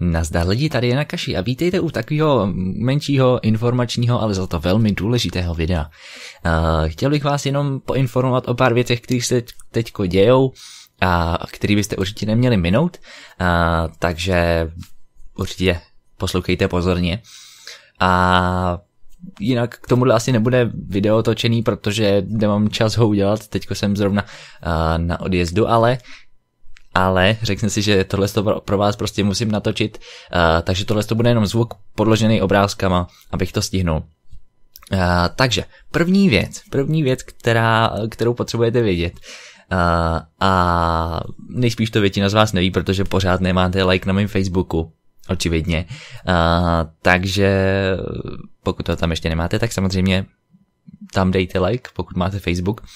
Nazdar lidi, tady je na kaši a vítejte u takového menšího informačního, ale za to velmi důležitého videa. Uh, chtěl bych vás jenom poinformovat o pár věcech, které se teďko dějou a které byste určitě neměli minout, uh, takže určitě poslouchejte pozorně. A jinak k tomuhle asi nebude video točený, protože nemám čas ho udělat, teďko jsem zrovna uh, na odjezdu, ale ale řekne si, že tohle to pro vás prostě musím natočit, uh, takže tohle to bude jenom zvuk podložený obrázkama, abych to stihnul. Uh, takže první věc, první věc, která, kterou potřebujete vědět, uh, a nejspíš to většina z vás neví, protože pořád nemáte like na mém Facebooku, očividně, uh, takže pokud to tam ještě nemáte, tak samozřejmě tam dejte like, pokud máte Facebook. Uh,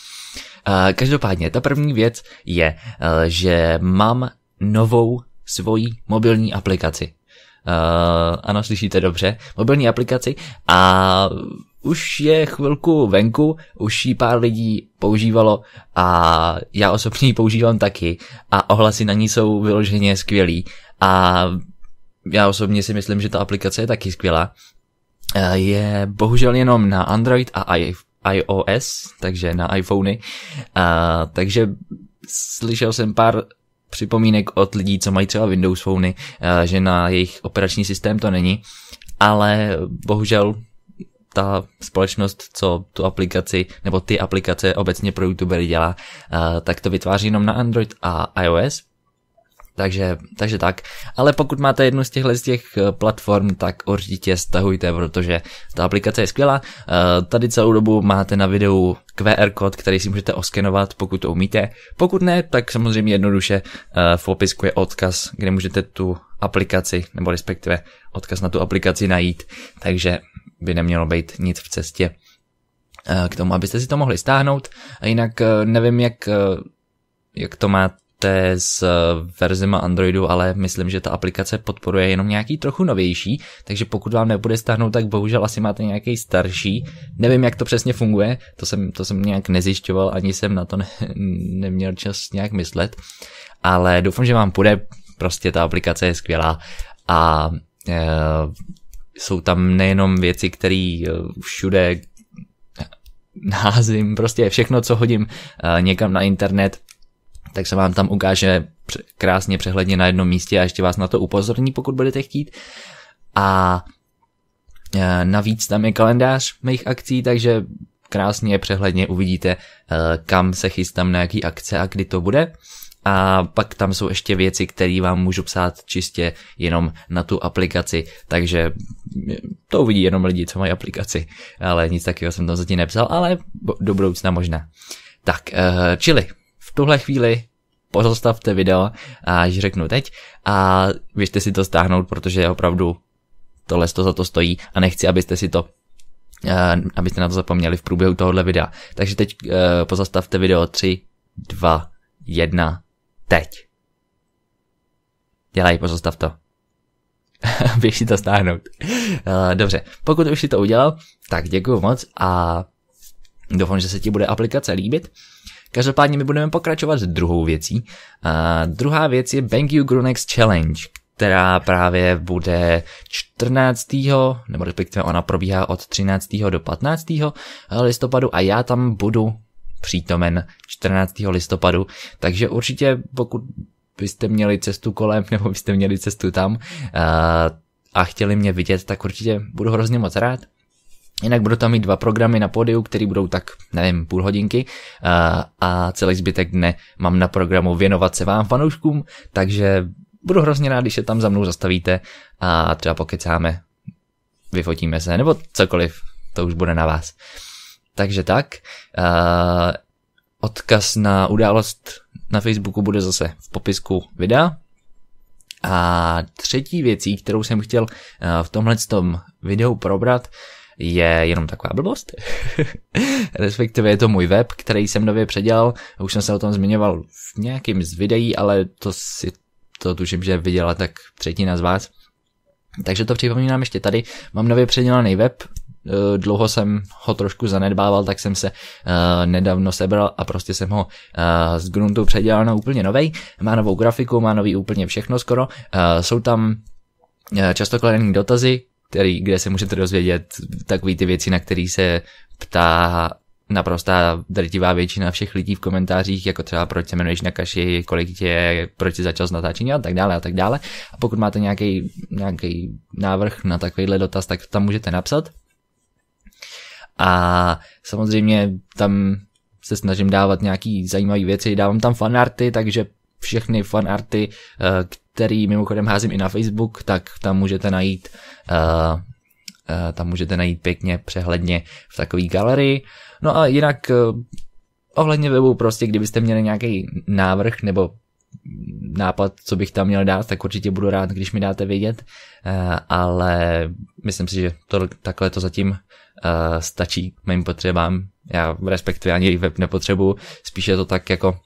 Eh, každopádně, ta první věc je, eh, že mám novou svoji mobilní aplikaci. Eh, ano, slyšíte dobře, mobilní aplikaci a už je chvilku venku, už ji pár lidí používalo a já osobně ji používám taky a ohlasy na ní jsou vyloženě skvělý a já osobně si myslím, že ta aplikace je taky skvělá. Je bohužel jenom na Android a iOS, takže na iPhony. A, takže slyšel jsem pár připomínek od lidí, co mají třeba Windows Phony, a, že na jejich operační systém to není, ale bohužel ta společnost, co tu aplikaci, nebo ty aplikace obecně pro youtubery dělá, tak to vytváří jenom na Android a iOS, takže, takže tak. Ale pokud máte jednu z těchto z těch eh, platform, tak určitě stahujte, protože ta aplikace je skvělá. Eh, tady celou dobu máte na videu QR kód, který si můžete oskenovat, pokud to umíte. Pokud ne, tak samozřejmě jednoduše eh, v popisku je odkaz, kde můžete tu aplikaci, nebo respektive odkaz na tu aplikaci najít, takže by nemělo být nic v cestě k tomu, abyste si to mohli stáhnout. A jinak nevím, jak, jak to má jste s eh, verzima Androidu, ale myslím, že ta aplikace podporuje jenom nějaký trochu novější, takže pokud vám nebude stáhnout, tak bohužel asi máte nějaký starší. Nevím, jak to přesně funguje, to jsem, to jsem nějak nezjišťoval, ani jsem na to ne, neměl čas nějak myslet, ale doufám, že vám půjde, prostě ta aplikace je skvělá a e, jsou tam nejenom věci, které eh, všude Názvím, prostě všechno, co hodím někam na internet, tak se vám tam ukáže krásně přehledně na jednom místě a ještě vás na to upozorní, pokud budete chtít. A e, navíc tam je kalendář mých akcí, takže krásně přehledně uvidíte, e, kam se chystám na jaký akce a kdy to bude. A pak tam jsou ještě věci, které vám můžu psát čistě jenom na tu aplikaci, takže e, to uvidí jenom lidi, co mají aplikaci, ale nic takového jsem tam zatím nepsal, ale do budoucna možná. Tak, čili tuhle chvíli pozastavte video, až řeknu teď, a běžte si to stáhnout, protože opravdu tohle to za to stojí a nechci, abyste si to eh, abyste na to zapomněli v průběhu tohohle videa. Takže teď eh, pozastavte video 3, 2, 1, teď. Dělej, pozastav to. Běž si to stáhnout. Eh, dobře, pokud už si to udělal, tak děkuji moc a doufám, že se ti bude aplikace líbit. Každopádně my budeme pokračovat s druhou věcí. A druhá věc je Bangyu Grunex Challenge, která právě bude 14. nebo respektive ona probíhá od 13. do 15. listopadu a já tam budu přítomen 14. listopadu, takže určitě pokud byste měli cestu kolem nebo byste měli cestu tam a chtěli mě vidět, tak určitě budu hrozně moc rád. Jinak budu tam mít dva programy na pódiu, které budou tak, nevím, půl hodinky a, a celý zbytek dne mám na programu věnovat se vám fanouškům, takže budu hrozně rád, když se tam za mnou zastavíte a třeba pokecáme, vyfotíme se, nebo cokoliv, to už bude na vás. Takže tak, a, odkaz na událost na Facebooku bude zase v popisku videa. A třetí věcí, kterou jsem chtěl v tomhle videu probrat, je jenom taková blbost. Respektive je to můj web, který jsem nově předělal. Už jsem se o tom zmiňoval v nějakým z videí, ale to si to tuším, že viděla tak třetina z vás. Takže to připomínám ještě tady. Mám nově předělaný web, eh, dlouho jsem ho trošku zanedbával, tak jsem se uh, nedávno sebral a prostě jsem ho uh, z gruntu předělal na úplně novej. Má novou grafiku, má nový úplně všechno skoro. Uh, jsou tam často kladený dotazy, který, kde se můžete dozvědět takové ty věci, na které se ptá naprostá drtivá většina všech lidí v komentářích, jako třeba proč se jmenuješ na kaši, kolik tě, proč jsi začal s natáčení a tak dále a tak dále. A pokud máte nějaký, nějaký návrh na takovýhle dotaz, tak to tam můžete napsat. A samozřejmě tam se snažím dávat nějaký zajímavé věci, dávám tam fanarty, takže všechny fanarty, eh, který mimochodem házím i na Facebook, tak tam můžete najít uh, uh, tam můžete najít pěkně přehledně v takové galerii. No a jinak uh, ohledně webu prostě, kdybyste měli nějaký návrh nebo nápad, co bych tam měl dát, tak určitě budu rád, když mi dáte vědět, ale myslím si, že to, takhle to zatím stačí mým potřebám. Já respektive ani web nepotřebuju, spíše to tak jako,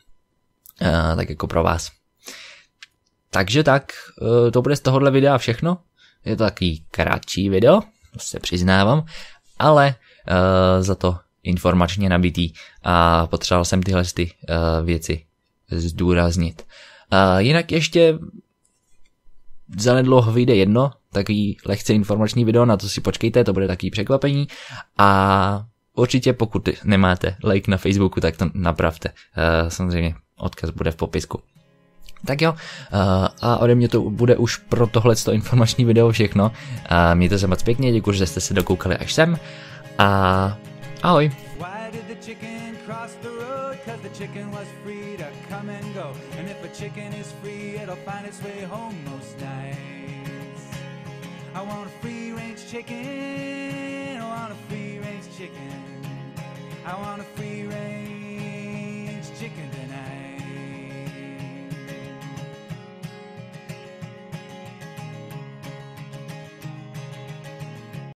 tak jako pro vás. Takže tak, eh, to bude z tohohle videa všechno. Je to takový kratší video, se přiznávám, ale eh, za to informačně nabitý a potřeboval jsem tyhle ty eh, věci zdůraznit. Jinak ještě zanedlouho vyjde jedno, takový lehce informační video, na to si počkejte, to bude takový překvapení a určitě pokud nemáte like na Facebooku, tak to napravte. Samozřejmě odkaz bude v popisku. Tak jo, eh, a ode mě to bude už pro tohleto informační video všechno. A eh, mějte se moc pěkně, děkuji, že jste se dokoukali až sem. A ahoj. I want a free range chicken, I want a free range chicken, I want a free